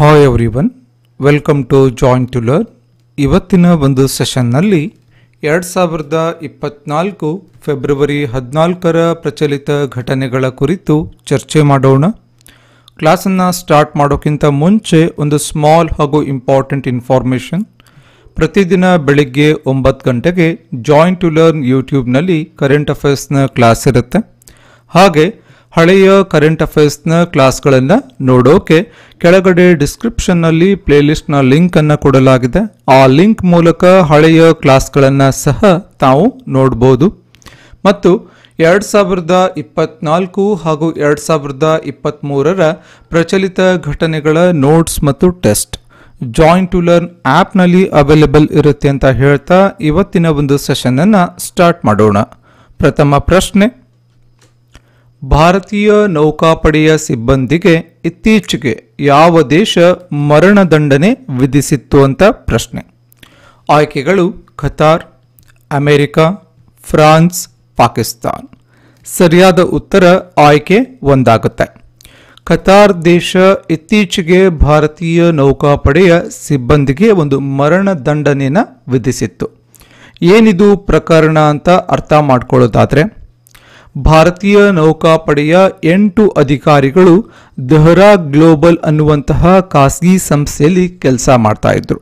hi everyone welcome to Joint to Learn ಇವತ್ತಿನ ಒಂದು ಸೆಷನ್ನಲ್ಲಿ ಎರಡು ಸಾವಿರದ ಇಪ್ಪತ್ನಾಲ್ಕು ಫೆಬ್ರವರಿ ಹದಿನಾಲ್ಕರ ಪ್ರಚಲಿತ ಘಟನೆಗಳ ಕುರಿತು ಚರ್ಚೆ ಮಾಡೋಣ ಕ್ಲಾಸನ್ನು ಸ್ಟಾರ್ಟ್ ಮಾಡೋಕ್ಕಿಂತ ಮುಂಚೆ ಒಂದು ಸ್ಮಾಲ್ ಹಾಗೂ ಇಂಪಾರ್ಟೆಂಟ್ ಇನ್ಫಾರ್ಮೇಷನ್ ಪ್ರತಿದಿನ ಬೆಳಿಗ್ಗೆ ಒಂಬತ್ತು ಗಂಟೆಗೆ ಜಾಯಿಂಟ್ ಟು ಲರ್ನ್ ಯೂಟ್ಯೂಬ್ನಲ್ಲಿ ಕರೆಂಟ್ ಅಫೇರ್ಸ್ನ ಕ್ಲಾಸ್ ಇರುತ್ತೆ ಹಾಗೆ ಹಳೆಯ ಕರೆಂಟ್ ಅಫೇರ್ಸ್ನ ಕ್ಲಾಸ್ಗಳನ್ನು ನೋಡೋಕೆ ಕೆಳಗಡೆ ಡಿಸ್ಕ್ರಿಪ್ಷನ್ನಲ್ಲಿ ಪ್ಲೇಲಿಸ್ಟ್ನ ಲಿಂಕನ್ನು ಕೊಡಲಾಗಿದೆ ಆ ಲಿಂಕ್ ಮೂಲಕ ಹಳೆಯ ಕ್ಲಾಸ್ಗಳನ್ನು ಸಹ ತಾವು ನೋಡ್ಬೋದು ಮತ್ತು ಎರಡು ಸಾವಿರದ ಇಪ್ಪತ್ನಾಲ್ಕು ಹಾಗೂ ಎರಡು ಸಾವಿರದ ಇಪ್ಪತ್ತ್ಮೂರರ ಪ್ರಚಲಿತ ಘಟನೆಗಳ ನೋಟ್ಸ್ ಮತ್ತು ಟೆಸ್ಟ್ ಜಾಯಿಂಟ್ ಟು ಲರ್ನ್ ಆ್ಯಪ್ನಲ್ಲಿ ಅವೈಲೇಬಲ್ ಇರುತ್ತೆ ಅಂತ ಹೇಳ್ತಾ ಇವತ್ತಿನ ಒಂದು ಸೆಷನನ್ನು ಸ್ಟಾರ್ಟ್ ಮಾಡೋಣ ಪ್ರಥಮ ಪ್ರಶ್ನೆ ಭಾರತೀಯ ನೌಕಾಪಡೆಯ ಸಿಬ್ಬಂದಿಗೆ ಇತ್ತೀಚೆಗೆ ಯಾವ ದೇಶ ಮರಣದಂಡನೆ ವಿಧಿಸಿತ್ತು ಅಂತ ಪ್ರಶ್ನೆ ಆಯ್ಕೆಗಳು ಖತಾರ್ ಅಮೆರಿಕ ಫ್ರಾನ್ಸ್ ಪಾಕಿಸ್ತಾನ್ ಸರಿಯಾದ ಉತ್ತರ ಆಯ್ಕೆ ಒಂದಾಗುತ್ತೆ ಖತಾರ್ ದೇಶ ಇತ್ತೀಚೆಗೆ ಭಾರತೀಯ ನೌಕಾಪಡೆಯ ಸಿಬ್ಬಂದಿಗೆ ಒಂದು ದಂಡನೆಯನ್ನು ವಿಧಿಸಿತ್ತು ಏನಿದು ಪ್ರಕರಣ ಅಂತ ಅರ್ಥ ಮಾಡ್ಕೊಳ್ಳೋದಾದರೆ ಭಾರತೀಯ ನೌಕಾಪಡೆಯ ಎಂಟು ಅಧಿಕಾರಿಗಳು ದೆಹರಾ ಗ್ಲೋಬಲ್ ಅನ್ನುವಂತಹ ಖಾಸಗಿ ಸಂಸ್ಥೆಯಲ್ಲಿ ಕೆಲಸ ಮಾಡ್ತಾ ಇದ್ರು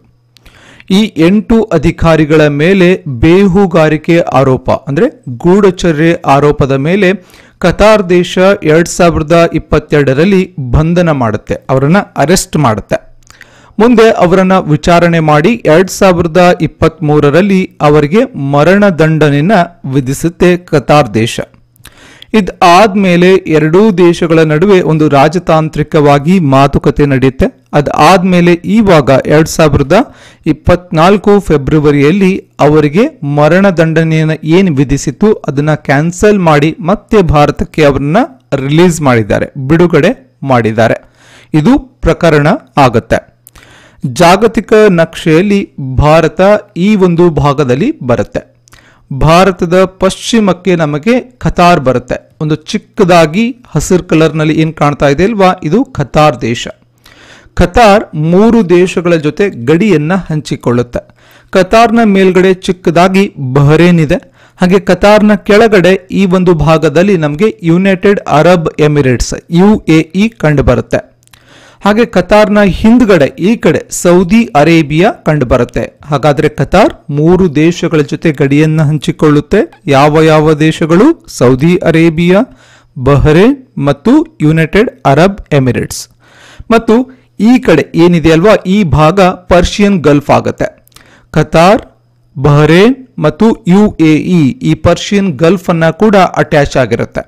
ಈ ಎಂಟು ಅಧಿಕಾರಿಗಳ ಮೇಲೆ ಬೇಹುಗಾರಿಕೆ ಆರೋಪ ಅಂದರೆ ಗೂಢಚರ್ಯ ಆರೋಪದ ಮೇಲೆ ಕತಾರ್ ದೇಶ ಎರಡು ಸಾವಿರದ ಇಪ್ಪತ್ತೆರಡರಲ್ಲಿ ಬಂಧನ ಮಾಡುತ್ತೆ ಅವರನ್ನು ಅರೆಸ್ಟ್ ಮಾಡುತ್ತೆ ಮುಂದೆ ಅವರನ್ನು ವಿಚಾರಣೆ ಮಾಡಿ ಎರಡು ಸಾವಿರದ ಇಪ್ಪತ್ತ್ ಮೂರರಲ್ಲಿ ಅವರಿಗೆ ದಂಡನೆಯನ್ನು ವಿಧಿಸುತ್ತೆ ಕತಾರ್ ದೇಶ ಇದಾದ್ಮೇಲೆ ಎರಡೂ ದೇಶಗಳ ನಡುವೆ ಒಂದು ರಾಜತಾಂತ್ರಿಕವಾಗಿ ಮಾತುಕತೆ ನಡೆಯುತ್ತೆ ಅದಾದ್ಮೇಲೆ ಈವಾಗ ಎರಡ್ ಸಾವಿರದ ಇಪ್ಪತ್ನಾಲ್ಕು ಫೆಬ್ರವರಿಯಲ್ಲಿ ಅವರಿಗೆ ಮರಣದಂಡನೆಯನ್ನು ಏನು ವಿಧಿಸಿತ್ತು ಅದನ್ನ ಕ್ಯಾನ್ಸಲ್ ಮಾಡಿ ಮತ್ತೆ ಭಾರತಕ್ಕೆ ಅವರನ್ನ ರಿಲೀಸ್ ಮಾಡಿದ್ದಾರೆ ಬಿಡುಗಡೆ ಮಾಡಿದ್ದಾರೆ ಇದು ಪ್ರಕರಣ ಆಗುತ್ತೆ ಜಾಗತಿಕ ನಕ್ಷೆಯಲ್ಲಿ ಭಾರತ ಈ ಒಂದು ಭಾಗದಲ್ಲಿ ಬರುತ್ತೆ ಭಾರತದ ಪಶ್ಚಿಮಕ್ಕೆ ನಮಗೆ ಖತಾರ್ ಬರುತ್ತೆ ಒಂದು ಚಿಕ್ಕದಾಗಿ ಹಸಿರು ಕಲರ್ನಲ್ಲಿ ಏನು ಕಾಣ್ತಾ ಇದೆ ಅಲ್ವಾ ಇದು ಖತಾರ್ ದೇಶ ಖತಾರ್ ಮೂರು ದೇಶಗಳ ಜೊತೆ ಗಡಿಯನ್ನು ಹಂಚಿಕೊಳ್ಳುತ್ತೆ ಕತಾರ್ನ ಮೇಲ್ಗಡೆ ಚಿಕ್ಕದಾಗಿ ಬಹರೇನ್ ಇದೆ ಹಾಗೆ ಕತಾರ್ನ ಕೆಳಗಡೆ ಈ ಒಂದು ಭಾಗದಲ್ಲಿ ನಮಗೆ United Arab Emirates U A E ಕಂಡು ಬರುತ್ತೆ ಹಾಗೆ ಕತಾರ್ನ ಹಿಂದ್ಗಡೆ ಈ ಕಡೆ ಸೌದಿ ಅರೇಬಿಯಾ ಕಂಡುಬರುತ್ತೆ ಹಾಗಾದ್ರೆ ಕತಾರ್ ಮೂರು ದೇಶಗಳ ಜೊತೆ ಗಡಿಯನ್ನ ಹಂಚಿಕೊಳ್ಳುತ್ತೆ ಯಾವ ಯಾವ ದೇಶಗಳು ಸೌದಿ ಅರೇಬಿಯಾ ಬಹ್ರೇನ್ ಮತ್ತು ಯುನೈಟೆಡ್ ಅರಬ್ ಎಮಿರೇಟ್ಸ್ ಮತ್ತು ಈ ಕಡೆ ಏನಿದೆ ಅಲ್ವಾ ಈ ಭಾಗ ಪರ್ಷಿಯನ್ ಗಲ್ಫ್ ಆಗುತ್ತೆ ಕತಾರ್ ಬಹ್ರೇನ್ ಮತ್ತು U A E Persian Gulf ಅನ್ನ ಕೂಡ ಅಟ್ಯಾಚ್ ಆಗಿರುತ್ತೆ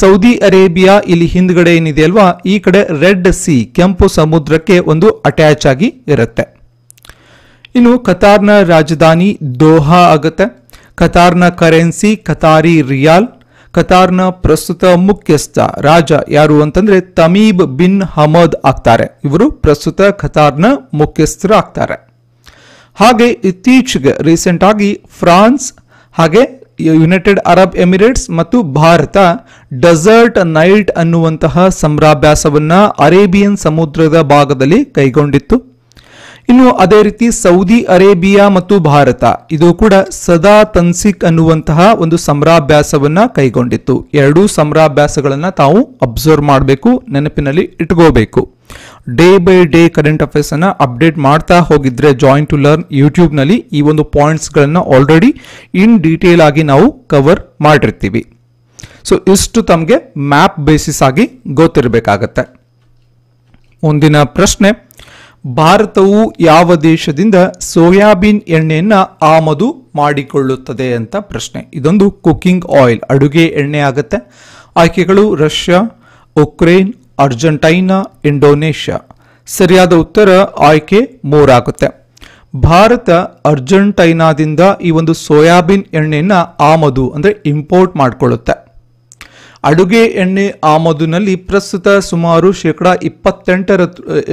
ಸೌದಿ ಅರೇಬಿಯಾ ಇಲ್ಲಿ ಹಿಂದ್ಗಡೆ ಏನಿದೆ ಅಲ್ವಾ ಈ ಕಡೆ ರೆಡ್ ಸಿ ಕೆಂಪು ಸಮುದ್ರಕ್ಕೆ ಒಂದು ಅಟ್ಯಾಚ್ ಆಗಿ ಇರುತ್ತೆ ಇನ್ನು ಕತಾರ್ನ ರಾಜಧಾನಿ ದೋಹಾ ಆಗುತ್ತೆ ಕತಾರ್ನ ಕರೆನ್ಸಿ ಕತಾರಿ ರಿಯಾಲ್ ಕತಾರ್ನ ಪ್ರಸ್ತುತ ಮುಖ್ಯಸ್ಥ ರಾಜ ಯಾರು ಅಂತಂದ್ರೆ ತಮೀಬ್ ಬಿನ್ ಹಮದ್ ಆಗ್ತಾರೆ ಇವರು ಪ್ರಸ್ತುತ ಕತಾರ್ನ ಮುಖ್ಯಸ್ಥರು ಆಗ್ತಾರೆ ಹಾಗೆ ಇತ್ತೀಚೆಗೆ ರೀಸೆಂಟ್ ಆಗಿ ಫ್ರಾನ್ಸ್ ಹಾಗೆ ಯುನೈಟೆಡ್ ಅರಬ್ ಎಮಿರೇಟ್ಸ್ ಮತ್ತು ಭಾರತ ಡೆಸರ್ಟ್ ನೈಟ್ ಅನ್ನುವಂತಹ ಸಮರಾಭ್ಯಾಸವನ್ನು ಅರೇಬಿಯನ್ ಸಮುದ್ರದ ಭಾಗದಲ್ಲಿ ಕೈಗೊಂಡಿತ್ತು ಇನ್ನು ಅದೇ ರೀತಿ ಸೌದಿ ಅರೇಬಿಯಾ ಮತ್ತು ಭಾರತ ಇದು ಕೂಡ ಸದಾ ತನ್ಸಿಕ್ ಅನ್ನುವಂತಹ ಒಂದು ಸಮರಾಭ್ಯಾಸವನ್ನ ಕೈಗೊಂಡಿತ್ತು ಎರಡೂ ಸಮರಾಭ್ಯಾಸಗಳನ್ನು ತಾವು ಅಬ್ಸರ್ವ್ ಮಾಡಬೇಕು ನೆನಪಿನಲ್ಲಿ ಇಟ್ಕೋಬೇಕು day by day current affairs ಅನ್ನ ಅಪ್ಡೇಟ್ ಮಾಡ್ತಾ ಹೋಗಿದ್ರೆ ಜಾಯಿನ್ ಟು ಲರ್ನ್ ಯೂಟ್ಯೂಬ್ ನಲ್ಲಿ ಈ ಒಂದು ಪಾಯಿಂಟ್ಸ್ ಗಳನ್ನ ಆಲ್ರೆಡಿ ಇನ್ ಡೀಟೇಲ್ ಆಗಿ ನಾವು ಕವರ್ ಮಾಡಿರ್ತೀವಿ ಸೊ ಇಷ್ಟು ತಮಗೆ ಮ್ಯಾಪ್ ಬೇಸಿಸ್ ಆಗಿ ಗೊತ್ತಿರಬೇಕಾಗತ್ತೆ ಮುಂದಿನ ಪ್ರಶ್ನೆ ಭಾರತವು ಯಾವ ದೇಶದಿಂದ ಸೋಯಾಬೀನ್ ಎಣ್ಣೆಯನ್ನು ಆಮದು ಮಾಡಿಕೊಳ್ಳುತ್ತದೆ ಅಂತ ಪ್ರಶ್ನೆ ಇದೊಂದು ಕುಕ್ಕಿಂಗ್ ಆಯಿಲ್ ಅಡುಗೆ ಎಣ್ಣೆ ಆಗುತ್ತೆ ಆಯ್ಕೆಗಳು ರಷ್ಯಾ ಉಕ್ರೇನ್ ಅರ್ಜೆಂಟೈನಾ ಇಂಡೋನೇಷ್ಯಾ ಸರಿಯಾದ ಉತ್ತರ ಆಯ್ಕೆ ಮೂರಾಗುತ್ತೆ ಭಾರತ ಅರ್ಜೆಂಟೈನಾದಿಂದ ಈ ಒಂದು ಸೋಯಾಬೀನ್ ಎಣ್ಣೆಯನ್ನು ಆಮದು ಅಂದರೆ ಇಂಪೋರ್ಟ್ ಮಾಡಿಕೊಳ್ಳುತ್ತೆ ಅಡುಗೆ ಎಣ್ಣೆ ಆಮದುನಲ್ಲಿ ಪ್ರಸ್ತುತ ಸುಮಾರು ಶೇಕಡ ಇಪ್ಪತ್ತೆಂಟರ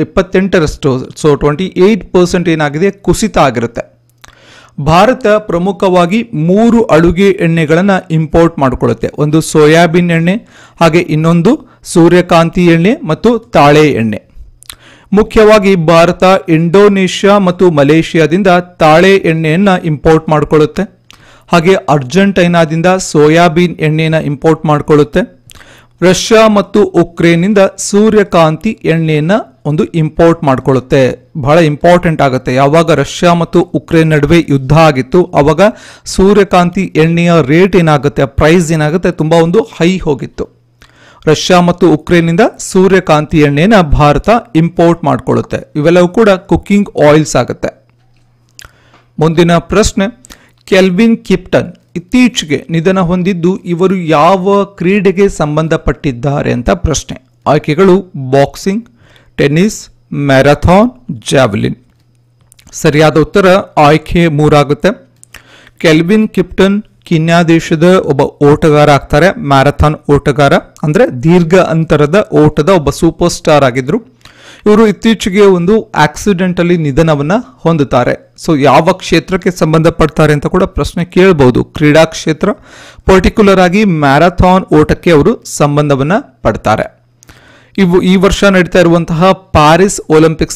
ಇಪ್ಪತ್ತೆಂಟರಷ್ಟು ಸೊ ಟ್ವೆಂಟಿ ಏಯ್ಟ್ ಪರ್ಸೆಂಟ್ ಏನಾಗಿದೆ ಕುಸಿತ ಆಗಿರುತ್ತೆ ಭಾರತ ಪ್ರಮುಖವಾಗಿ ಮೂರು ಅಡುಗೆ ಎಣ್ಣೆಗಳನ್ನು ಇಂಪೋರ್ಟ್ ಮಾಡಿಕೊಳ್ಳುತ್ತೆ ಒಂದು ಸೋಯಾಬೀನ್ ಎಣ್ಣೆ ಹಾಗೆ ಇನ್ನೊಂದು ಸೂರ್ಯಕಾಂತಿ ಎಣ್ಣೆ ಮತ್ತು ತಾಳೆ ಎಣ್ಣೆ ಮುಖ್ಯವಾಗಿ ಭಾರತ ಇಂಡೋನೇಷ್ಯಾ ಮತ್ತು ಮಲೇಷಿಯಾದಿಂದ ತಾಳೆ ಎಣ್ಣೆಯನ್ನು ಇಂಪೋರ್ಟ್ ಮಾಡಿಕೊಳ್ಳುತ್ತೆ ಹಾಗೆ ಅರ್ಜೆಂಟೈನಾದಿಂದ ಸೋಯಾಬೀನ್ ಎಣ್ಣೆಯನ್ನು ಇಂಪೋರ್ಟ್ ಮಾಡಿಕೊಳ್ಳುತ್ತೆ ರಷ್ಯಾ ಮತ್ತು ಉಕ್ರೇನಿಂದ ಸೂರ್ಯಕಾಂತಿ ಎಣ್ಣೆಯನ್ನು ಒಂದು ಇಂಪೋರ್ಟ್ ಮಾಡಿಕೊಳ್ಳುತ್ತೆ ಬಹಳ ಇಂಪಾರ್ಟೆಂಟ್ ಆಗುತ್ತೆ ಯಾವಾಗ ರಷ್ಯಾ ಮತ್ತು ಉಕ್ರೇನ್ ನಡುವೆ ಯುದ್ಧ ಆಗಿತ್ತು ಆವಾಗ ಸೂರ್ಯಕಾಂತಿ ಎಣ್ಣೆಯ ರೇಟ್ ಏನಾಗುತ್ತೆ ಪ್ರೈಸ್ ಏನಾಗುತ್ತೆ ತುಂಬ ಒಂದು ಹೈ ಹೋಗಿತ್ತು ರಷ್ಯಾ ಮತ್ತು ಉಕ್ರೇನ್ನಿಂದ ಸೂರ್ಯಕಾಂತಿ ಎಣ್ಣೆನ ಭಾರತ ಇಂಪೋರ್ಟ್ ಮಾಡಿಕೊಳ್ಳುತ್ತೆ ಇವೆಲ್ಲವೂ ಕೂಡ ಕುಕ್ಕಿಂಗ್ ಆಯಿಲ್ಸ್ ಆಗುತ್ತೆ ಮುಂದಿನ ಪ್ರಶ್ನೆ ಕೆಲ್ವಿನ್ ಕಿಪ್ಟನ್ ಇತ್ತೀಚೆಗೆ ನಿಧನ ಹೊಂದಿದ್ದು ಇವರು ಯಾವ ಕ್ರೀಡೆಗೆ ಸಂಬಂಧಪಟ್ಟಿದ್ದಾರೆ ಅಂತ ಪ್ರಶ್ನೆ ಆಯ್ಕೆಗಳು ಬಾಕ್ಸಿಂಗ್ ಟೆನ್ನಿಸ್ ಮ್ಯಾರಥಾನ್ ಜಾವೆಲಿನ್ ಸರಿಯಾದ ಉತ್ತರ ಆಯ್ಕೆ ಮೂರಾಗುತ್ತೆ ಕೆಲ್ವಿನ್ ಕಿಪ್ಟನ್ ಕಿನ್ಯಾ ದೇಶದ ಒಬ್ಬ ಓಟಗಾರ ಆಗ್ತಾರೆ ಮ್ಯಾರಥಾನ್ ಓಟಗಾರ ಅಂದರೆ ದೀರ್ಘ ಅಂತರದ ಓಟದ ಒಬ್ಬ ಸೂಪರ್ ಸ್ಟಾರ್ ಆಗಿದ್ರು ಇವರು ಇತ್ತೀಚೆಗೆ ಒಂದು ಅಲ್ಲಿ ನಿಧನವನ್ನು ಹೊಂದುತ್ತಾರೆ ಸೊ ಯಾವ ಕ್ಷೇತ್ರಕ್ಕೆ ಸಂಬಂಧಪಡ್ತಾರೆ ಅಂತ ಕೂಡ ಪ್ರಶ್ನೆ ಕೇಳಬಹುದು ಕ್ರೀಡಾ ಕ್ಷೇತ್ರ ಪರ್ಟಿಕ್ಯುಲರ್ ಆಗಿ ಮ್ಯಾರಥಾನ್ ಓಟಕ್ಕೆ ಅವರು ಸಂಬಂಧವನ್ನು ಪಡ್ತಾರೆ ಇವು ಈ ವರ್ಷ ನಡೀತಾ ಇರುವಂತಹ ಪ್ಯಾರಿಸ್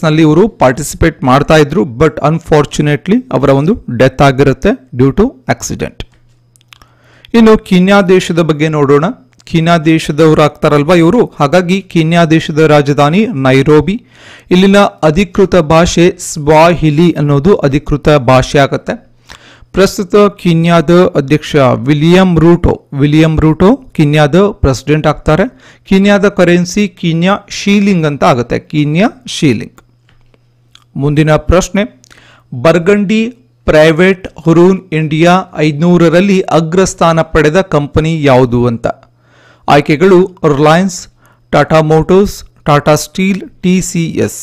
ನಲ್ಲಿ ಇವರು ಪಾರ್ಟಿಸಿಪೇಟ್ ಮಾಡ್ತಾ ಇದ್ರು ಬಟ್ ಅನ್ಫಾರ್ಚುನೇಟ್ಲಿ ಅವರ ಒಂದು ಡೆತ್ ಆಗಿರುತ್ತೆ ಡ್ಯೂ ಟು ಆಕ್ಸಿಡೆಂಟ್ ಇನ್ನು ಕೀನ್ಯಾ ದೇಶದ ಬಗ್ಗೆ ನೋಡೋಣ ಕೀನ್ಯಾ ದೇಶದವರು ಆಗ್ತಾರಲ್ವಾ ಇವರು ಹಾಗಾಗಿ ಕೀನ್ಯಾ ದೇಶದ ರಾಜಧಾನಿ ನೈರೋಬಿ ಇಲ್ಲಿನ ಅಧಿಕೃತ ಭಾಷೆ ಸ್ವಾಹಿಲಿ ಅನ್ನೋದು ಅಧಿಕೃತ ಭಾಷೆ ಆಗುತ್ತೆ ಪ್ರಸ್ತುತ ಕೀನ್ಯಾದ ಅಧ್ಯಕ್ಷ ವಿಲಿಯಂ ರೂಟೋ ವಿಲಿಯಂ ರೂಟೋ ಕೀನ್ಯಾದ ಪ್ರೆಸಿಡೆಂಟ್ ಆಗ್ತಾರೆ ಕೀನ್ಯಾದ ಕರೆನ್ಸಿ ಕೀನ್ಯಾ ಶೀಲಿಂಗ್ ಅಂತ ಆಗುತ್ತೆ ಕೀನ್ಯಾ ಶೀಲಿಂಗ್ ಮುಂದಿನ ಪ್ರಶ್ನೆ ಬರ್ಗಂಡಿ ಪ್ರೈವೇಟ್ ಹುರೂನ್ ಇಂಡಿಯಾ ಐದುನೂರರಲ್ಲಿ ಅಗ್ರಸ್ಥಾನ ಪಡೆದ ಕಂಪನಿ ಯಾವುದು ಅಂತ ಆಯ್ಕೆಗಳು ರಿಲಯನ್ಸ್ ಟಾಟಾ ಮೋಟರ್ಸ್ ಟಾಟಾ ಸ್ಟೀಲ್ ಟಿಸಿಎಸ್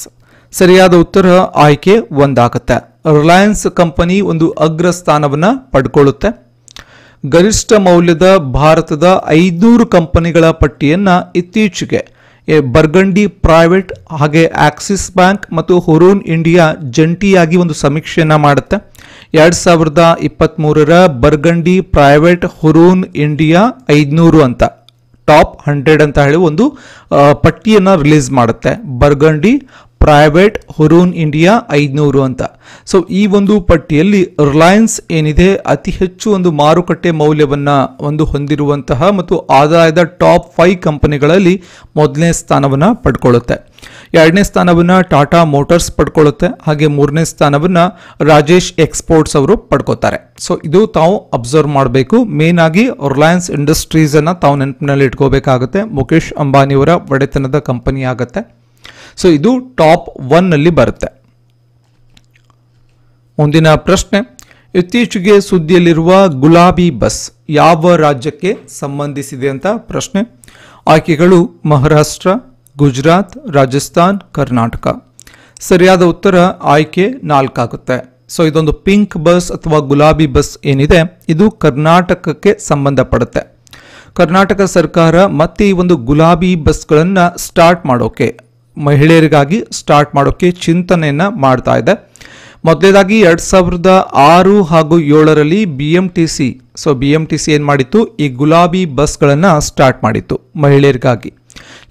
ಸರಿಯಾದ ಉತ್ತರ ಆಯ್ಕೆ ಒಂದಾಗುತ್ತೆ ರಿಲಯನ್ಸ್ ಕಂಪನಿ ಒಂದು ಅಗ್ರಸ್ಥಾನವನ್ನು ಪಡ್ಕೊಳ್ಳುತ್ತೆ ಗರಿಷ್ಠ ಮೌಲ್ಯದ ಭಾರತದ ಐದುನೂರು ಕಂಪನಿಗಳ ಪಟ್ಟಿಯನ್ನು ಇತ್ತೀಚೆಗೆ ಬರ್ಗಂಡಿ ಪ್ರೈವೇಟ್ ಹಾಗೆ ಆಕ್ಸಿಸ್ ಬ್ಯಾಂಕ್ ಮತ್ತು ಹುರೂನ್ ಇಂಡಿಯಾ ಜಂಟಿಯಾಗಿ ಒಂದು ಸಮೀಕ್ಷೆಯನ್ನು ಮಾಡುತ್ತೆ ಎರಡು ಸಾವಿರದ ಇಪ್ಪತ್ತ್ಮೂರರ ಬರ್ಗಂಡಿ ಪ್ರೈವೇಟ್ ಹುರೂನ್ ಇಂಡಿಯಾ ಐದುನೂರು ಅಂತ ಟಾಪ್ ಹಂಡ್ರೆಡ್ ಅಂತ ಹೇಳಿ ಒಂದು ಪಟ್ಟಿಯನ್ನು ರಿಲೀಸ್ ಮಾಡುತ್ತೆ ಬರ್ಗಂಡಿ ಪ್ರೈವೇಟ್ ಹೊರೂನ್ ಇಂಡಿಯಾ ಐದುನೂರು ಅಂತ ಸೊ ಈ ಒಂದು ಪಟ್ಟಿಯಲ್ಲಿ ರಿಲಯನ್ಸ್ ಏನಿದೆ ಅತಿ ಹೆಚ್ಚು ಒಂದು ಮಾರುಕಟ್ಟೆ ಮೌಲ್ಯವನ್ನು ಒಂದು ಹೊಂದಿರುವಂತಹ ಮತ್ತು ಆದಾಯದ ಟಾಪ್ ಫೈವ್ ಕಂಪನಿಗಳಲ್ಲಿ ಮೊದಲನೇ ಸ್ಥಾನವನ್ನು ಪಡ್ಕೊಳ್ಳುತ್ತೆ ಎರಡನೇ ಸ್ಥಾನವನ್ನು ಟಾಟಾ ಮೋಟರ್ಸ್ ಪಡ್ಕೊಳ್ಳುತ್ತೆ ಹಾಗೆ ಮೂರನೇ ಸ್ಥಾನವನ್ನು ರಾಜೇಶ್ ಎಕ್ಸ್ಪೋರ್ಟ್ಸ್ ಅವರು ಪಡ್ಕೋತಾರೆ ಸೊ ಇದು ತಾವು ಅಬ್ಸರ್ವ್ ಮಾಡಬೇಕು ಮೇನ್ ಆಗಿ ರಿಲಯನ್ಸ್ ಇಂಡಸ್ಟ್ರೀಸನ್ನು ತಾವು ನೆನಪಿನಲ್ಲಿ ಇಟ್ಕೋಬೇಕಾಗುತ್ತೆ ಮುಖೇಶ್ ಅಂಬಾನಿಯವರ ಒಡೆತನದ ಕಂಪನಿ ಆಗುತ್ತೆ ಸೊ ಇದು ಟಾಪ್ ಒನ್ನಲ್ಲಿ ಬರುತ್ತೆ ಮುಂದಿನ ಪ್ರಶ್ನೆ ಇತ್ತೀಚೆಗೆ ಸುದ್ದಿಯಲ್ಲಿರುವ ಗುಲಾಬಿ ಬಸ್ ಯಾವ ರಾಜ್ಯಕ್ಕೆ ಸಂಬಂಧಿಸಿದೆ ಅಂತ ಪ್ರಶ್ನೆ ಆಯ್ಕೆಗಳು ಮಹಾರಾಷ್ಟ್ರ ಗುಜರಾತ್ ರಾಜಸ್ಥಾನ್ ಕರ್ನಾಟಕ ಸರಿಯಾದ ಉತ್ತರ ಆಯ್ಕೆ ನಾಲ್ಕಾಗುತ್ತೆ ಸೊ ಇದೊಂದು ಪಿಂಕ್ ಬಸ್ ಅಥವಾ ಗುಲಾಬಿ ಬಸ್ ಏನಿದೆ ಇದು ಕರ್ನಾಟಕಕ್ಕೆ ಸಂಬಂಧಪಡುತ್ತೆ ಕರ್ನಾಟಕ ಸರ್ಕಾರ ಮತ್ತೆ ಈ ಒಂದು ಗುಲಾಬಿ ಬಸ್ಗಳನ್ನು ಸ್ಟಾರ್ಟ್ ಮಾಡೋಕೆ ಮಹಿಳೆಯರಿಗಾಗಿ ಸ್ಟಾರ್ಟ್ ಮಾಡೋಕ್ಕೆ ಚಿಂತನೆಯನ್ನು ಮಾಡ್ತಾ ಇದೆ ಮೊದಲೇದಾಗಿ ಎರಡು ಸಾವಿರದ ಆರು ಹಾಗೂ ಏಳರಲ್ಲಿ B M T C so B M T C ಏನು ಮಾಡಿತ್ತು ಈ ಗುಲಾಬಿ ಬಸ್ಗಳನ್ನು ಸ್ಟಾರ್ಟ್ ಮಾಡಿತ್ತು ಮಹಿಳೆಯರಿಗಾಗಿ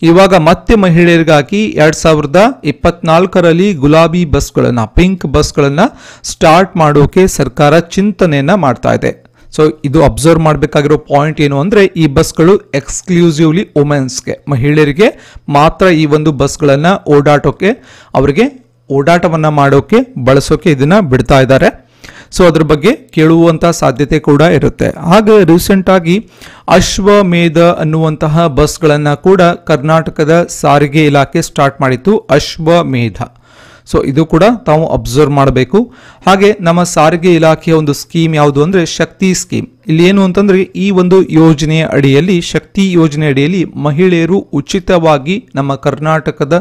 ಇವಾಗ ಮತ್ತೆ ಮಹಿಳೆಯರಿಗಾಗಿ ಎರಡು ಸಾವಿರದ ಇಪ್ಪತ್ನಾಲ್ಕರಲ್ಲಿ ಗುಲಾಬಿ ಬಸ್ಗಳನ್ನು ಪಿಂಕ್ ಬಸ್ಗಳನ್ನು ಸ್ಟಾರ್ಟ್ ಮಾಡೋಕೆ ಸರ್ಕಾರ ಚಿಂತನೆಯನ್ನು ಮಾಡ್ತಾ ಇದೆ ಸೊ ಇದು ಅಬ್ಸರ್ವ್ ಮಾಡಬೇಕಾಗಿರೋ ಪಾಯಿಂಟ್ ಏನು ಅಂದರೆ ಈ ಬಸ್ಗಳು ಎಕ್ಸ್ಕ್ಲೂಸಿವ್ಲಿ ವುಮೆನ್ಸ್ಗೆ ಮಹಿಳೆಯರಿಗೆ ಮಾತ್ರ ಈ ಒಂದು ಬಸ್ಗಳನ್ನು ಓಡಾಟೋಕ್ಕೆ ಅವರಿಗೆ ಓಡಾಟವನ್ನು ಮಾಡೋಕ್ಕೆ ಬಳಸೋಕೆ ಇದನ್ನು ಬಿಡ್ತಾ ಇದ್ದಾರೆ ಸೊ ಅದ್ರ ಬಗ್ಗೆ ಕೇಳುವಂಥ ಸಾಧ್ಯತೆ ಕೂಡ ಇರುತ್ತೆ ಹಾಗೆ ರೀಸೆಂಟಾಗಿ ಅಶ್ವಮೇಧ ಅನ್ನುವಂತಹ ಬಸ್ಗಳನ್ನು ಕೂಡ ಕರ್ನಾಟಕದ ಸಾರಿಗೆ ಇಲಾಖೆ ಸ್ಟಾರ್ಟ್ ಮಾಡಿತ್ತು ಅಶ್ವಮೇಧ ಸೊ ಇದು ಕೂಡ ತಾವು ಅಬ್ಸರ್ವ್ ಮಾಡಬೇಕು ಹಾಗೆ ನಮ್ಮ ಸಾರಿಗೆ ಇಲಾಖೆಯ ಒಂದು ಸ್ಕೀಮ್ ಯಾವುದು ಅಂದರೆ ಶಕ್ತಿ ಸ್ಕೀಮ್ ಇಲ್ಲಿ ಏನು ಅಂತಂದರೆ ಈ ಒಂದು ಯೋಜನೆಯ ಅಡಿಯಲ್ಲಿ ಶಕ್ತಿ ಯೋಜನೆ ಅಡಿಯಲ್ಲಿ ಮಹಿಳೆಯರು ಉಚಿತವಾಗಿ ನಮ್ಮ ಕರ್ನಾಟಕದ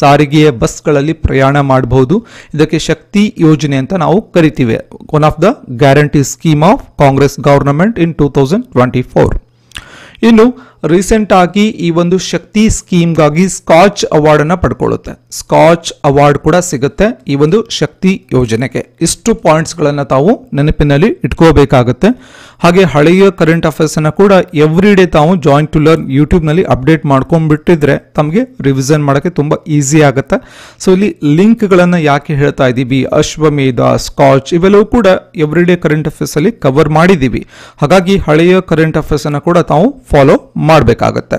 ಸಾರಿಗೆಯ ಬಸ್ಗಳಲ್ಲಿ ಪ್ರಯಾಣ ಮಾಡಬಹುದು ಇದಕ್ಕೆ ಶಕ್ತಿ ಯೋಜನೆ ಅಂತ ನಾವು ಕರಿತೀವಿ one of the guarantee scheme of Congress government in two thousand twenty four ಇನ್ನು ರೀಸೆಂಟ್ ಆಗಿ ಈ ಒಂದು ಶಕ್ತಿ ಸ್ಕೀಮ್ಗಾಗಿ ಸ್ಕಾಚ್ ಅವಾರ್ಡ್ ಅನ್ನ ಪಡ್ಕೊಳ್ಳುತ್ತೆ ಸ್ಕಾಚ್ ಅವಾರ್ಡ್ ಕೂಡ ಸಿಗುತ್ತೆ ಈ ಒಂದು ಶಕ್ತಿ ಯೋಜನೆಗೆ ಇಷ್ಟು ಪಾಯಿಂಟ್ಸ್ ಗಳನ್ನ ತಾವು ನೆನಪಿನಲ್ಲಿ ಇಟ್ಕೋಬೇಕಾಗುತ್ತೆ ಹಾಗೆ ಹಳೆಯ ಕರೆಂಟ್ ಅಫೇರ್ಸ್ ಅನ್ನ ಕೂಡ ಎವ್ರಿ ಡೇ ತಾವು ಜಾಯಿಂಟ್ ಟು ಲರ್ನ್ ಯೂಟ್ಯೂಬ್ ನಲ್ಲಿ ಅಪ್ಡೇಟ್ ಮಾಡ್ಕೊಂಡ್ಬಿಟ್ಟಿದ್ರೆ ತಮಗೆ ರಿವಿಸನ್ ಮಾಡಕ್ಕೆ ತುಂಬಾ ಈಸಿ ಆಗುತ್ತೆ ಸೊ ಇಲ್ಲಿ ಲಿಂಕ್ ಗಳನ್ನ ಯಾಕೆ ಹೇಳ್ತಾ ಇದ್ದೀವಿ ಅಶ್ವಮೇಧ ಸ್ಕಾಚ್ ಇವೆಲ್ಲವೂ ಕೂಡ ಎವ್ರಿ ಡೇ ಕರೆಂಟ್ ಅಫೇರ್ಸ್ ಅಲ್ಲಿ ಕವರ್ ಮಾಡಿದ್ದೀವಿ ಹಾಗಾಗಿ ಹಳೆಯ ಕರೆಂಟ್ ಅಫೇರ್ಸ್ ಅನ್ನ ಕೂಡ ತಾವು ಫಾಲೋ ಮಾಡಬೇಕಾಗತ್ತೆ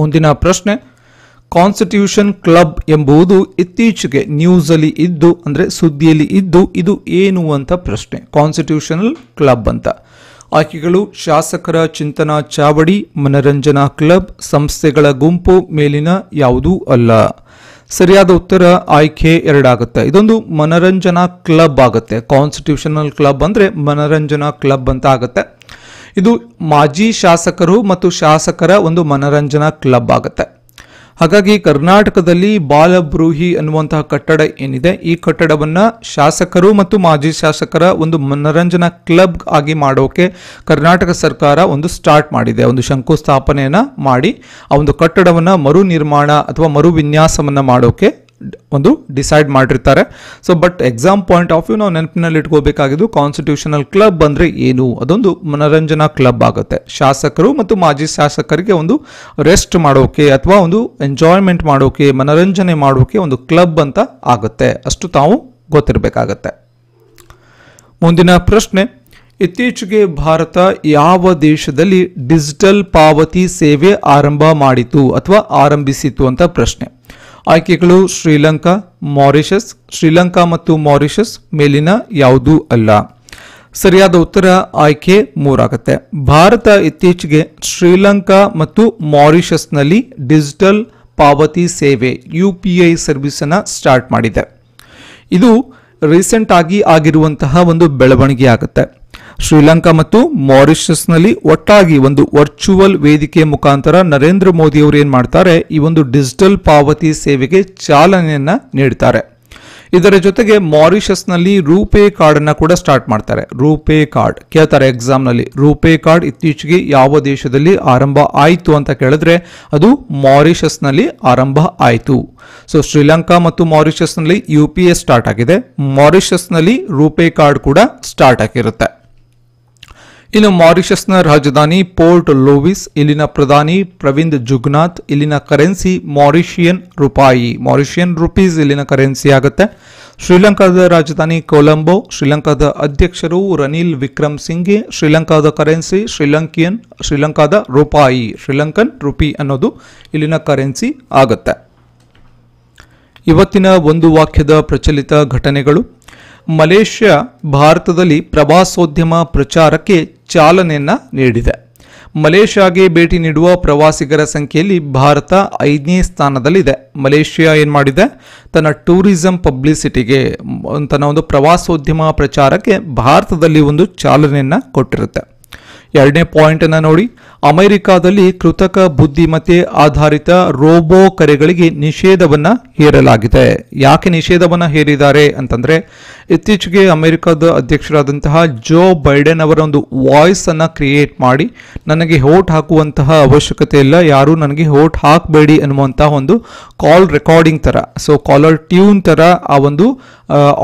ಮುಂದಿನ ಪ್ರಶ್ನೆ ಕಾನ್ಸ್ಟಿಟ್ಯೂಷನ್ ಕ್ಲಬ್ ಎಂಬುದು ಇತ್ತೀಚೆಗೆ ನ್ಯೂಸಲ್ಲಿ ಇದ್ದು ಅಂದ್ರೆ ಸುದ್ದಿಯಲ್ಲಿ ಇದ್ದು ಇದು ಏನು ಅಂತ ಪ್ರಶ್ನೆ ಕಾನ್ಸ್ಟಿಟ್ಯೂಷನಲ್ ಕ್ಲಬ್ ಅಂತ ಆಯ್ಕೆಗಳು ಶಾಸಕರ ಚಿಂತನಾ ಚಾವಡಿ ಮನರಂಜನಾ ಕ್ಲಬ್ ಸಂಸ್ಥೆಗಳ ಗುಂಪು ಮೇಲಿನ ಯಾವುದೂ ಅಲ್ಲ ಸರಿಯಾದ ಉತ್ತರ ಆಯ್ಕೆ ಎರಡಾಗುತ್ತೆ ಇದೊಂದು ಮನರಂಜನಾ ಕ್ಲಬ್ ಆಗುತ್ತೆ ಕಾನ್ಸ್ಟಿಟ್ಯೂಷನಲ್ ಕ್ಲಬ್ ಅಂದ್ರೆ ಮನರಂಜನಾ ಕ್ಲಬ್ ಅಂತ ಆಗುತ್ತೆ ಇದು ಮಾಜಿ ಶಾಸಕರು ಮತ್ತು ಶಾಸಕರ ಒಂದು ಮನರಂಜನಾ ಕ್ಲಬ್ ಆಗುತ್ತೆ ಹಾಗಾಗಿ ಕರ್ನಾಟಕದಲ್ಲಿ ಬಾಲಬ್ರೂಹಿ ಅನ್ನುವಂತಹ ಕಟ್ಟಡ ಏನಿದೆ ಈ ಕಟ್ಟಡವನ್ನು ಶಾಸಕರು ಮತ್ತು ಮಾಜಿ ಶಾಸಕರ ಒಂದು ಮನರಂಜನಾ ಕ್ಲಬ್ ಆಗಿ ಮಾಡೋಕೆ ಕರ್ನಾಟಕ ಸರ್ಕಾರ ಒಂದು ಸ್ಟಾರ್ಟ್ ಮಾಡಿದೆ ಒಂದು ಶಂಕುಸ್ಥಾಪನೆಯನ್ನು ಮಾಡಿ ಆ ಒಂದು ಕಟ್ಟಡವನ್ನು ಮರು ನಿರ್ಮಾಣ ಅಥವಾ ಮರು ವಿನ್ಯಾಸವನ್ನು ಮಾಡೋಕೆ ಒಂದು ಡಿಸೈಡ್ ಮಾಡಿರ್ತಾರೆ so but exam point of view ನಾವು ನೆನಪಿನಲ್ಲಿ ಇಟ್ಕೋಬೇಕಾಗಿದ್ದು ಕಾನ್ಸ್ಟಿಟ್ಯೂಷನಲ್ ಕ್ಲಬ್ ಅಂದರೆ ಏನು ಅದೊಂದು ಮನರಂಜನಾ ಕ್ಲಬ್ ಆಗುತ್ತೆ ಶಾಸಕರು ಮತ್ತು ಮಾಜಿ ಶಾಸಕರಿಗೆ ಒಂದು ರೆಸ್ಟ್ ಮಾಡೋಕೆ ಅಥವಾ ಒಂದು ಎಂಜಾಯ್ಮೆಂಟ್ ಮಾಡೋಕೆ ಮನರಂಜನೆ ಮಾಡೋಕೆ ಒಂದು ಕ್ಲಬ್ ಅಂತ ಆಗುತ್ತೆ ಅಷ್ಟು ತಾವು ಗೊತ್ತಿರಬೇಕಾಗತ್ತೆ ಮುಂದಿನ ಪ್ರಶ್ನೆ ಇತ್ತೀಚೆಗೆ ಭಾರತ ಯಾವ ದೇಶದಲ್ಲಿ ಡಿಜಿಟಲ್ ಪಾವತಿ ಸೇವೆ ಆರಂಭ ಮಾಡಿತು ಅಥವಾ ಆರಂಭಿಸಿತು ಅಂತ ಪ್ರಶ್ನೆ ಆಯ್ಕೆಗಳು ಶ್ರೀಲಂಕಾ ಮಾರಿಷಸ್ ಶ್ರೀಲಂಕಾ ಮತ್ತು ಮಾರಿಷಸ್ ಮೇಲಿನ ಯಾವುದೂ ಅಲ್ಲ ಸರಿಯಾದ ಉತ್ತರ ಆಯ್ಕೆ ಮೂರಾಗುತ್ತೆ ಭಾರತ ಇತ್ತೀಚೆಗೆ ಶ್ರೀಲಂಕಾ ಮತ್ತು ಮಾರಿಷಸ್ನಲ್ಲಿ ಡಿಜಿಟಲ್ ಪಾವತಿ ಸೇವೆ ಯು ಪಿ ಐ ಸರ್ವಿಸನ್ನು ಸ್ಟಾರ್ಟ್ ಮಾಡಿದೆ ಇದು ರೀಸೆಂಟ್ ಆಗಿ ಆಗಿರುವಂತಹ ಒಂದು ಬೆಳವಣಿಗೆ ಆಗುತ್ತೆ ಶ್ರೀಲಂಕಾ ಮತ್ತು ಮಾರಿಷಸ್ನಲ್ಲಿ ಒಟ್ಟಾಗಿ ಒಂದು ವರ್ಚುವಲ್ ವೇದಿಕೆ ಮುಖಾಂತರ ನರೇಂದ್ರ ಮೋದಿ ಅವರು ಏನು ಮಾಡ್ತಾರೆ ಈ ಒಂದು ಡಿಜಿಟಲ್ ಪಾವತಿ ಸೇವೆಗೆ ಚಾಲನೆಯನ್ನು ನೀಡ್ತಾರೆ ಇದರ ಜೊತೆಗೆ ಮಾರಿಷಸ್ನಲ್ಲಿ ರೂಪೇ ಕಾರ್ಡ್ ಕೂಡ ಸ್ಟಾರ್ಟ್ ಮಾಡ್ತಾರೆ ರೂಪೇ ಕಾರ್ಡ್ ಕೇಳ್ತಾರೆ ಎಕ್ಸಾಮ್ನಲ್ಲಿ ರೂಪೇ ಕಾರ್ಡ್ ಇತ್ತೀಚೆಗೆ ಯಾವ ದೇಶದಲ್ಲಿ ಆರಂಭ ಆಯಿತು ಅಂತ ಕೇಳಿದ್ರೆ ಅದು ಮಾರಿಷಸ್ನಲ್ಲಿ ಆರಂಭ ಆಯಿತು ಸೊ ಶ್ರೀಲಂಕಾ ಮತ್ತು ಮಾರಿಷಸ್ನಲ್ಲಿ ಯು ಪಿ ಎ ಸ್ಟಾರ್ಟ್ ಆಗಿದೆ ಮಾರಿಷಸ್ನಲ್ಲಿ ರೂಪೇ ಕಾರ್ಡ್ ಕೂಡ ಸ್ಟಾರ್ಟ್ ಆಗಿರುತ್ತೆ ಇನ್ನು ಮಾರಿಷಸ್ನ ರಾಜಧಾನಿ ಪೋರ್ಟ್ ಲೋವಿಸ್ ಇಲ್ಲಿನ ಪ್ರಧಾನಿ ಪ್ರವೀಂದ್ ಜುಗ್ನಾಥ್ ಇಲ್ಲಿನ ಕರೆನ್ಸಿ ಮಾರಿಷಿಯನ್ ರೂಪಾಯಿ ಮಾರಿಷಿಯನ್ ರುಪೀಸ್ ಇಲ್ಲಿನ ಕರೆನ್ಸಿ ಆಗುತ್ತೆ ಶ್ರೀಲಂಕಾದ ರಾಜಧಾನಿ ಕೊಲಂಬೋ ಶ್ರೀಲಂಕಾದ ಅಧ್ಯಕ್ಷರು ರನಿಲ್ ವಿಕ್ರಮ್ ಸಿಂಘೆ ಶ್ರೀಲಂಕಾದ ಕರೆನ್ಸಿ ಶ್ರೀಲಂಕಿಯನ್ ಶ್ರೀಲಂಕಾದ ರೂಪಾಯಿ ಶ್ರೀಲಂಕನ್ ರುಪಿ ಅನ್ನೋದು ಇಲ್ಲಿನ ಕರೆನ್ಸಿ ಆಗುತ್ತೆ ಇವತ್ತಿನ ಒಂದು ವಾಕ್ಯದ ಪ್ರಚಲಿತ ಘಟನೆಗಳು ಮಲೇಷ್ಯಾ ಭಾರತದಲ್ಲಿ ಪ್ರವಾಸೋದ್ಯಮ ಪ್ರಚಾರಕ್ಕೆ ಚಾಲನೆಯನ್ನ ನೀಡಿದೆ ಮಲೇಷ್ಯಾಗೆ ಭೇಟಿ ನೀಡುವ ಪ್ರವಾಸಿಗರ ಸಂಖ್ಯೆಯಲ್ಲಿ ಭಾರತ ಐದನೇ ಸ್ಥಾನದಲ್ಲಿದೆ ಮಲೇಷ್ಯಾ ಏನು ಮಾಡಿದೆ ತನ್ನ ಟೂರಿಸಂ ಪಬ್ಲಿಸಿಟಿಗೆ ತನ್ನ ಒಂದು ಪ್ರವಾಸೋದ್ಯಮ ಪ್ರಚಾರಕ್ಕೆ ಭಾರತದಲ್ಲಿ ಒಂದು ಚಾಲನೆಯನ್ನು ಕೊಟ್ಟಿರುತ್ತೆ ಎರಡನೇ ಪಾಯಿಂಟನ್ನು ನೋಡಿ ಅಮೆರಿಕಾದಲ್ಲಿ ಕೃತಕ ಬುದ್ಧಿಮತ್ತೆ ಆಧಾರಿತ ರೋಬೋ ಕರೆಗಳಿಗೆ ನಿಷೇಧವನ್ನು ಹೇರಲಾಗಿದೆ ಯಾಕೆ ನಿಷೇಧವನ್ನು ಹೇರಿದ್ದಾರೆ ಅಂತಂದ್ರೆ ಇತ್ತೀಚೆಗೆ ಅಮೆರಿಕದ ಅಧ್ಯಕ್ಷರಾದಂತಹ ಜೋ ಬೈಡೆನ್ ಅವರ ಒಂದು ವಾಯ್ಸ್ ಅನ್ನ ಕ್ರಿಯೇಟ್ ಮಾಡಿ ನನಗೆ ಓಟ್ ಹಾಕುವಂತಹ ಅವಶ್ಯಕತೆ ಇಲ್ಲ ಯಾರು ನನಗೆ ಓಟ್ ಹಾಕಬೇಡಿ ಅನ್ನುವಂತಹ ಒಂದು ಕಾಲ್ ರೆಕಾರ್ಡಿಂಗ್ ತರ ಸೊ ಕಾಲರ್ ಟ್ಯೂನ್ ತರ ಆ ಒಂದು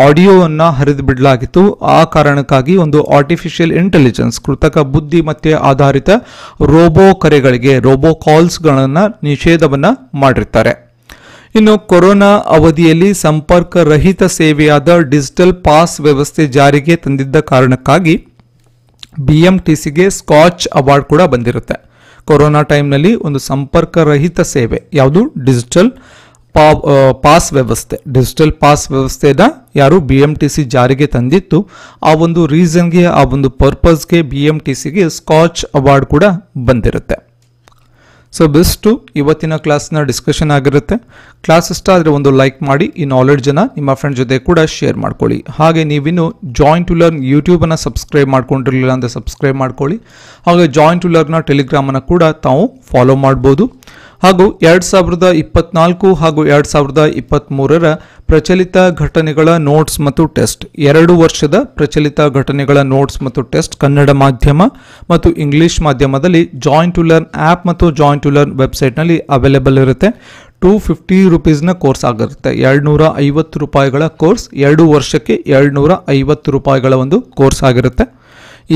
ಆಡಿಯೋವನ್ನು ಹರಿದು ಬಿಡಲಾಗಿತ್ತು ಆ ಕಾರಣಕ್ಕಾಗಿ ಒಂದು ಆರ್ಟಿಫಿಷಿಯಲ್ ಇಂಟೆಲಿಜೆನ್ಸ್ ಕೃತಕ ಬುದ್ಧಿ ಮತ್ತೆ ಆಧಾರಿತ ರೋಬೋ ಕರೆಗಳಿಗೆ ರೋಬೋ ಕಾಲ್ಸ್ಗಳನ್ನು ನಿಷೇಧವನ್ನು ಮಾಡಿರ್ತಾರೆ ಇನ್ನು ಕೊರೋನಾ ಅವಧಿಯಲ್ಲಿ ಸಂಪರ್ಕ ರಹಿತ ಸೇವೆಯಾದ ಡಿಜಿಟಲ್ ಪಾಸ್ ವ್ಯವಸ್ಥೆ ಜಾರಿಗೆ ತಂದಿದ್ದ ಕಾರಣಕ್ಕಾಗಿ ಬಿ ಎಂ ಟಿ ಸಿಗೆ ಸ್ಕಾಚ್ ಅವಾರ್ಡ್ ಕೂಡ ಬಂದಿರುತ್ತೆ ಕೊರೋನಾ ಟೈಮ್ನಲ್ಲಿ ಒಂದು ಸಂಪರ್ಕ ರಹಿತ ಸೇವೆ ಯಾವುದು ಡಿಜಿಟಲ್ ಪಾ ಪಾಸ್ ವ್ಯವಸ್ಥೆ ಡಿಜಿಟಲ್ ಪಾಸ್ ವ್ಯವಸ್ಥೆನ ಯಾರು ಬಿ ಎಮ್ ಟಿ ಸಿ ಜಾರಿಗೆ ತಂದಿತ್ತು ಆ ಒಂದು ರೀಸನ್ಗೆ ಆ ಒಂದು ಪರ್ಪಸ್ಗೆ ಬಿ ಎಮ್ ಟಿ ಸಿಗೆ ಸ್ಕಾಚ್ ಅವಾರ್ಡ್ ಕೂಡ ಬಂದಿರುತ್ತೆ ಸೊ ಬೆಸ್ಟು ಇವತ್ತಿನ ಕ್ಲಾಸ್ನ ಡಿಸ್ಕಷನ್ ಆಗಿರುತ್ತೆ ಕ್ಲಾಸ್ ಇಷ್ಟ ಆದರೆ ಒಂದು ಲೈಕ್ ಮಾಡಿ ಈ ನಾಲೆಡ್ಜನ್ನು ನಿಮ್ಮ ಫ್ರೆಂಡ್ ಜೊತೆ ಕೂಡ ಶೇರ್ ಮಾಡ್ಕೊಳ್ಳಿ ಹಾಗೆ ನೀವಿನ್ನು ಜಾಯಿಂಟ್ ಟು ಲರ್ನ್ ಯೂಟ್ಯೂಬನ್ನು ಸಬ್ಸ್ಕ್ರೈಬ್ ಮಾಡ್ಕೊಂಡಿರಲಿಲ್ಲ ಅಂದರೆ ಸಬ್ಸ್ಕ್ರೈಬ್ ಮಾಡ್ಕೊಳ್ಳಿ ಹಾಗೆ ಜಾಯಿಂಟ್ ಟು ಲರ್ನ ಟೆಲಿಗ್ರಾಮನ್ನು ಕೂಡ ತಾವು ಫಾಲೋ ಮಾಡ್ಬೋದು ಹಾಗೂ ಎರಡು ಸಾವಿರದ ಇಪ್ಪತ್ನಾಲ್ಕು ಹಾಗೂ ಎರಡು ಸಾವಿರದ ಇಪ್ಪತ್ತ್ಮೂರರ ಪ್ರಚಲಿತ ಘಟನೆಗಳ ನೋಟ್ಸ್ ಮತ್ತು ಟೆಸ್ಟ್ ಎರಡು ವರ್ಷದ ಪ್ರಚಲಿತ ಘಟನೆಗಳ ನೋಟ್ಸ್ ಮತ್ತು ಟೆಸ್ಟ್ ಕನ್ನಡ ಮಾಧ್ಯಮ ಮತ್ತು ಇಂಗ್ಲಿಷ್ ಮಾಧ್ಯಮದಲ್ಲಿ ಜಾಯಿಂಟ್ ಟು ಲರ್ನ್ ಆ್ಯಪ್ ಮತ್ತು ಜಾಯಿಂಟ್ ಟು ಲರ್ನ್ ವೆಬ್ಸೈಟ್ನಲ್ಲಿ ಅವೈಲೇಬಲ್ ಇರುತ್ತೆ ಟೂ ಫಿಫ್ಟಿ ರುಪೀಸ್ನ ಕೋರ್ಸ್ ಆಗಿರುತ್ತೆ ಎರಡುನೂರ ಐವತ್ತು ರೂಪಾಯಿಗಳ ಕೋರ್ಸ್ ಎರಡು ವರ್ಷಕ್ಕೆ ಎರಡುನೂರ ಐವತ್ತು ರೂಪಾಯಿಗಳ ಒಂದು ಕೋರ್ಸ್ ಆಗಿರುತ್ತೆ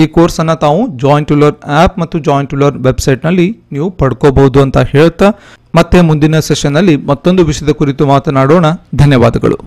ಈ ಕೋರ್ಸನ್ನು ತಾವು ಜಾಯಿಂಟ್ ಟುಲರ್ ಆ್ಯಪ್ ಮತ್ತು ಜಾಯಿಂಟ್ ಟುಲರ್ ವೆಬ್ಸೈಟ್ನಲ್ಲಿ ನೀವು ಪಡ್ಕೋಬಹುದು ಅಂತ ಹೇಳ್ತಾ ಮತ್ತೆ ಮುಂದಿನ ಸೆಷನ್ನಲ್ಲಿ ಮತ್ತೊಂದು ವಿಷಯದ ಕುರಿತು ಮಾತನಾಡೋಣ ಧನ್ಯವಾದಗಳು